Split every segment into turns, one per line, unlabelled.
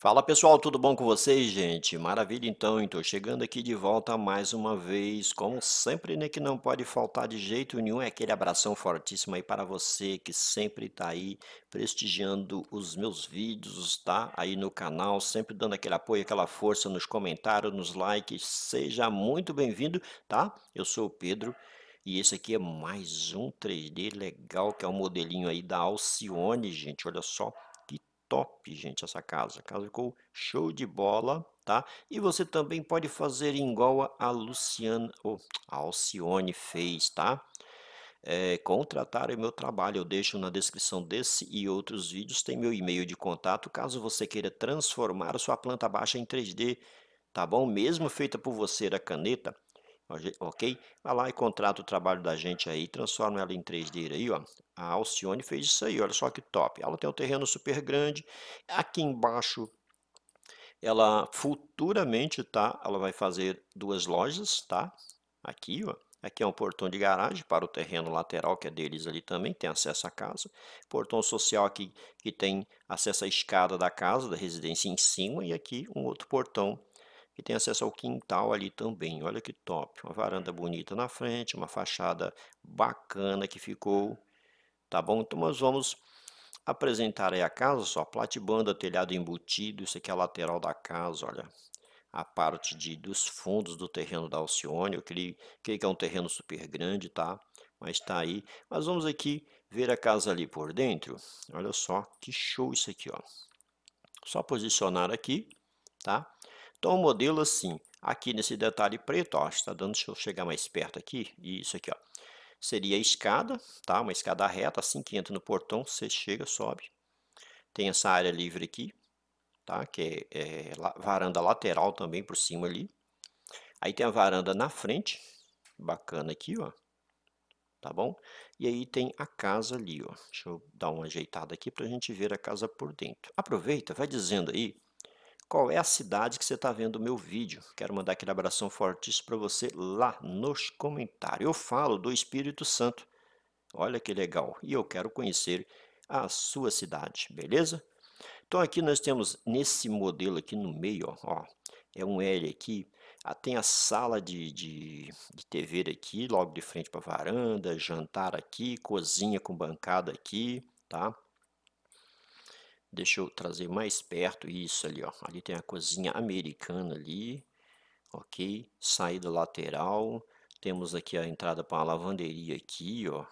Fala pessoal, tudo bom com vocês, gente? Maravilha então, estou chegando aqui de volta mais uma vez, como sempre, né, que não pode faltar de jeito nenhum, é aquele abração fortíssimo aí para você que sempre está aí prestigiando os meus vídeos, tá? Aí no canal, sempre dando aquele apoio, aquela força nos comentários, nos likes, seja muito bem-vindo, tá? Eu sou o Pedro. E esse aqui é mais um 3D legal, que é o um modelinho aí da Alcione, gente. Olha só, top, gente, essa casa. A casa ficou show de bola, tá? E você também pode fazer igual a Luciana, ou a Alcione fez, tá? É, contratar o meu trabalho, eu deixo na descrição desse e outros vídeos, tem meu e-mail de contato, caso você queira transformar sua planta baixa em 3D, tá bom? Mesmo feita por você da caneta, ok? Vai lá e contrata o trabalho da gente aí, transforma ela em 3D aí, ó. A Alcione fez isso aí, olha só que top. Ela tem um terreno super grande, aqui embaixo ela futuramente, tá? Ela vai fazer duas lojas, tá? Aqui, ó. Aqui é um portão de garagem para o terreno lateral, que é deles ali também, tem acesso à casa. Portão social aqui, que tem acesso à escada da casa, da residência em cima. E aqui um outro portão e tem acesso ao quintal ali também. Olha que top, uma varanda bonita na frente, uma fachada bacana que ficou, tá bom? Então nós vamos apresentar aí a casa, só platibanda, telhado embutido, isso aqui é a lateral da casa, olha. A parte de, dos fundos do terreno da Alcione, eu creio, creio que é um terreno super grande, tá? Mas tá aí. Mas vamos aqui ver a casa ali por dentro. Olha só que show isso aqui, ó. Só posicionar aqui, tá? Então, o modelo assim, aqui nesse detalhe preto, ó, está dando, deixa eu chegar mais perto aqui, isso aqui, ó, seria a escada, tá? Uma escada reta, assim que entra no portão, você chega, sobe. Tem essa área livre aqui, tá? Que é, é varanda lateral também por cima ali. Aí tem a varanda na frente, bacana aqui, ó. Tá bom? E aí tem a casa ali, ó. Deixa eu dar uma ajeitada aqui para a gente ver a casa por dentro. Aproveita, vai dizendo aí qual é a cidade que você está vendo o meu vídeo. Quero mandar aquele abração fortíssimo para você lá nos comentários. Eu falo do Espírito Santo. Olha que legal. E eu quero conhecer a sua cidade, beleza? Então aqui nós temos nesse modelo aqui no meio, ó, é um L aqui, ah, tem a sala de, de, de TV aqui, logo de frente para a varanda, jantar aqui, cozinha com bancada aqui, tá? Deixa eu trazer mais perto, isso ali, ó. Ali tem a cozinha americana ali, ok? Saída lateral, temos aqui a entrada para a lavanderia aqui, ó.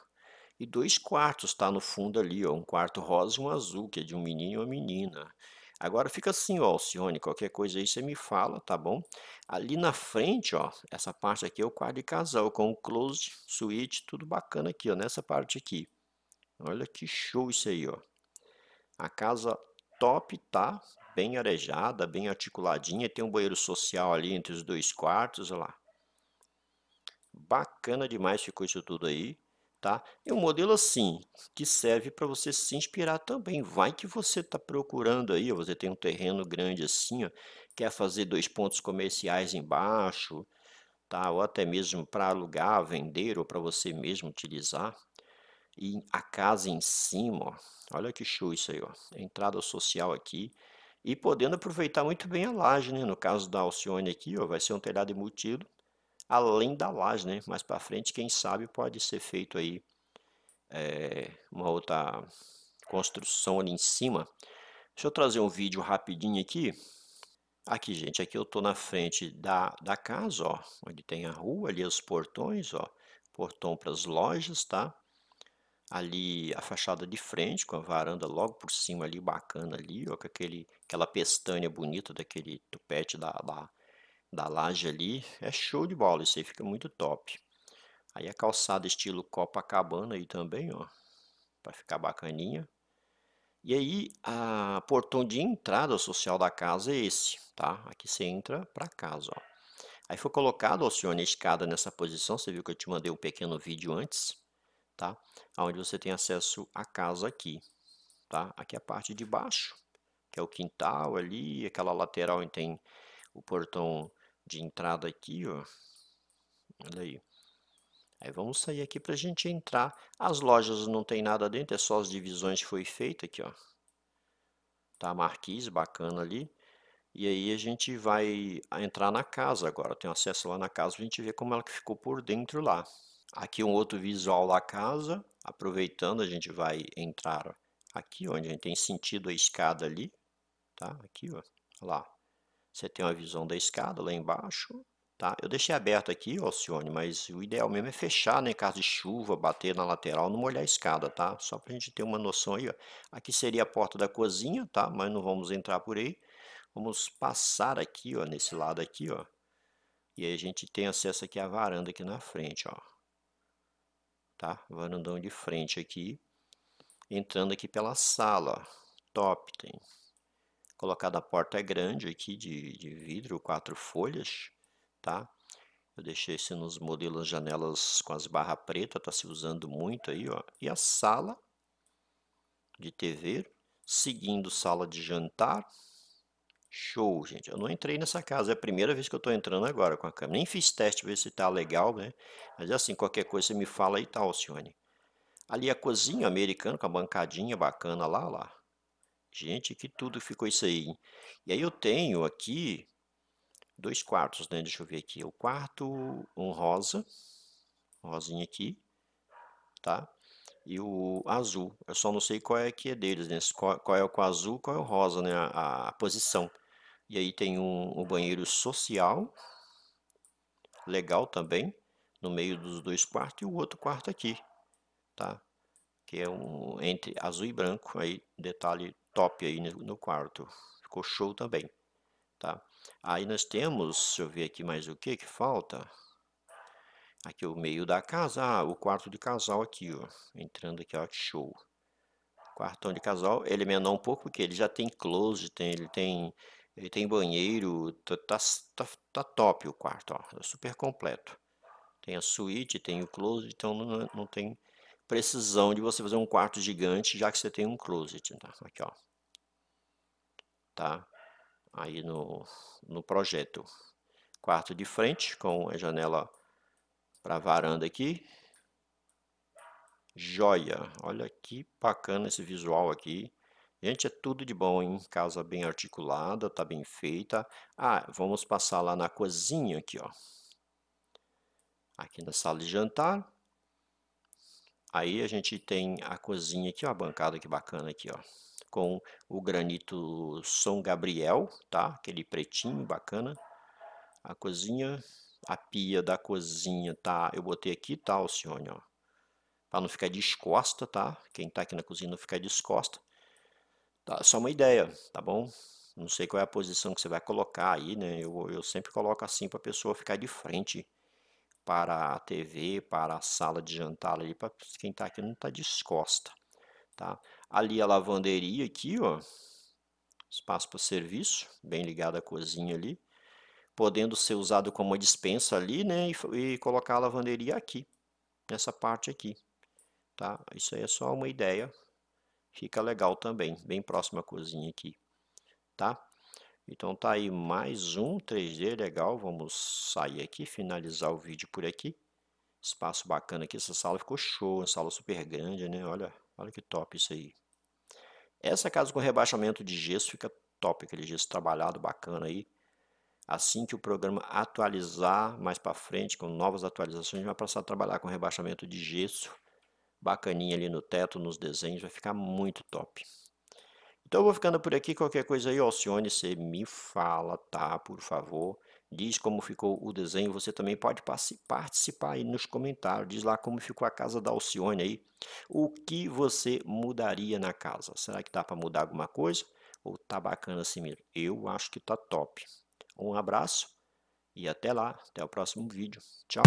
E dois quartos, tá? No fundo ali, ó. Um quarto rosa e um azul, que é de um menino e uma menina. Agora fica assim, ó, Alcione, qualquer coisa aí você me fala, tá bom? Ali na frente, ó, essa parte aqui é o quarto de casal, com o closet, suíte, tudo bacana aqui, ó, nessa parte aqui. Olha que show isso aí, ó. A casa top tá bem arejada, bem articuladinha, tem um banheiro social ali entre os dois quartos, olha lá. Bacana demais ficou isso tudo aí, tá? É um modelo assim, que serve para você se inspirar também. Vai que você está procurando aí, você tem um terreno grande assim, ó, quer fazer dois pontos comerciais embaixo, tá? Ou até mesmo para alugar, vender ou para você mesmo utilizar. E a casa em cima, ó, Olha que show isso aí, ó. Entrada social aqui. E podendo aproveitar muito bem a laje, né? No caso da Alcione aqui, ó, vai ser um telhado embutido, além da laje, né? Mais para frente, quem sabe, pode ser feito aí é, uma outra construção ali em cima. Deixa eu trazer um vídeo rapidinho aqui. Aqui, gente, aqui eu tô na frente da, da casa, ó, onde tem a rua, ali os portões, ó, portão para as lojas, tá? ali a fachada de frente, com a varanda logo por cima ali, bacana ali, ó, com aquele, aquela pestanha bonita daquele tupete da, da, da laje ali. É show de bola, isso aí fica muito top. Aí a calçada estilo Copacabana aí também, ó, para ficar bacaninha. E aí, a portão de entrada social da casa é esse, tá? Aqui você entra para casa, ó. Aí foi colocado, senhor na escada nessa posição, você viu que eu te mandei um pequeno vídeo antes tá? Onde você tem acesso à casa aqui, tá? Aqui é a parte de baixo, que é o quintal ali, aquela lateral onde tem o portão de entrada aqui, ó. Olha aí. Aí vamos sair aqui para a gente entrar. As lojas não tem nada dentro, é só as divisões que foi feita aqui, ó. Tá, marquise, bacana ali. E aí a gente vai entrar na casa agora. Tem acesso lá na casa, a gente vê como ela ficou por dentro lá. Aqui um outro visual da casa, aproveitando a gente vai entrar aqui onde a gente tem sentido a escada ali, tá? Aqui, ó, lá. Você tem uma visão da escada lá embaixo, tá? Eu deixei aberto aqui, Alcione, mas o ideal mesmo é fechar, né? Caso de chuva, bater na lateral, não molhar a escada, tá? Só para a gente ter uma noção aí, ó. Aqui seria a porta da cozinha, tá? Mas não vamos entrar por aí. Vamos passar aqui, ó, nesse lado aqui, ó. E aí a gente tem acesso aqui à varanda aqui na frente, ó tá? Varandão de frente aqui, entrando aqui pela sala, top, tem colocado a porta grande aqui de, de vidro, quatro folhas, tá? Eu deixei esse nos modelos janelas com as barra preta, tá se usando muito aí, ó. E a sala de TV, seguindo sala de jantar, Show, gente. Eu não entrei nessa casa, é a primeira vez que eu estou entrando agora com a câmera. Nem fiz teste para ver se está legal, né? Mas é assim, qualquer coisa você me fala e tal, Alcione. Ali a cozinha americana com a bancadinha bacana lá, lá. Gente, que tudo ficou isso aí. Hein? E aí eu tenho aqui dois quartos, né? Deixa eu ver aqui. O quarto, um rosa, um rosinha aqui, tá? e o azul. Eu só não sei qual é que é deles, né? Qual, qual é o azul, qual é o rosa, né? A, a posição. E aí tem um, um, banheiro social, legal também, no meio dos dois quartos e o outro quarto aqui, tá? Que é um entre azul e branco, aí detalhe top aí no, no quarto. Ficou show também, tá? Aí nós temos, deixa eu ver aqui mais o que que falta. Aqui é o meio da casa, ah, o quarto de casal aqui, ó. Entrando aqui, ó, show. Quartão de casal, ele é menor um pouco porque ele já tem closet, tem, ele tem, ele tem banheiro, tá, tá, tá, tá top o quarto, ó, é super completo. Tem a suíte, tem o closet, então não, não tem precisão de você fazer um quarto gigante, já que você tem um closet, tá? Aqui, ó. Tá? Aí no, no projeto. Quarto de frente com a janela para a varanda aqui. Joia! Olha que bacana esse visual aqui. Gente, é tudo de bom, hein? Casa bem articulada, tá bem feita. Ah, vamos passar lá na cozinha aqui, ó. Aqui na sala de jantar. Aí a gente tem a cozinha aqui, ó, a bancada que bacana aqui, ó. Com o granito São Gabriel, tá? Aquele pretinho bacana. A cozinha a pia da cozinha, tá? Eu botei aqui, tá, Alcione, ó. Pra não ficar descosta, tá? Quem tá aqui na cozinha não ficar descosta. Tá? Só uma ideia, tá bom? Não sei qual é a posição que você vai colocar aí, né? Eu, eu sempre coloco assim pra pessoa ficar de frente para a TV, para a sala de jantar ali, para quem tá aqui não tá descosta, tá? Ali a lavanderia aqui, ó. Espaço para serviço, bem ligado à cozinha ali podendo ser usado como uma dispensa ali, né? E, e colocar a lavanderia aqui, nessa parte aqui, tá? Isso aí é só uma ideia, fica legal também, bem próximo à cozinha aqui, tá? Então tá aí mais um 3D legal, vamos sair aqui, finalizar o vídeo por aqui. Espaço bacana aqui, essa sala ficou show, uma sala super grande, né? Olha, olha que top isso aí. Essa casa com rebaixamento de gesso fica top, aquele gesso trabalhado bacana aí. Assim que o programa atualizar mais para frente, com novas atualizações, a gente vai passar a trabalhar com rebaixamento de gesso, bacaninha ali no teto, nos desenhos, vai ficar muito top. Então eu vou ficando por aqui, qualquer coisa aí, Alcione, você me fala, tá? Por favor, diz como ficou o desenho, você também pode participar aí nos comentários, diz lá como ficou a casa da Alcione aí, o que você mudaria na casa, será que dá para mudar alguma coisa? Ou tá bacana assim mesmo? Eu acho que tá top. Um abraço e até lá, até o próximo vídeo. Tchau!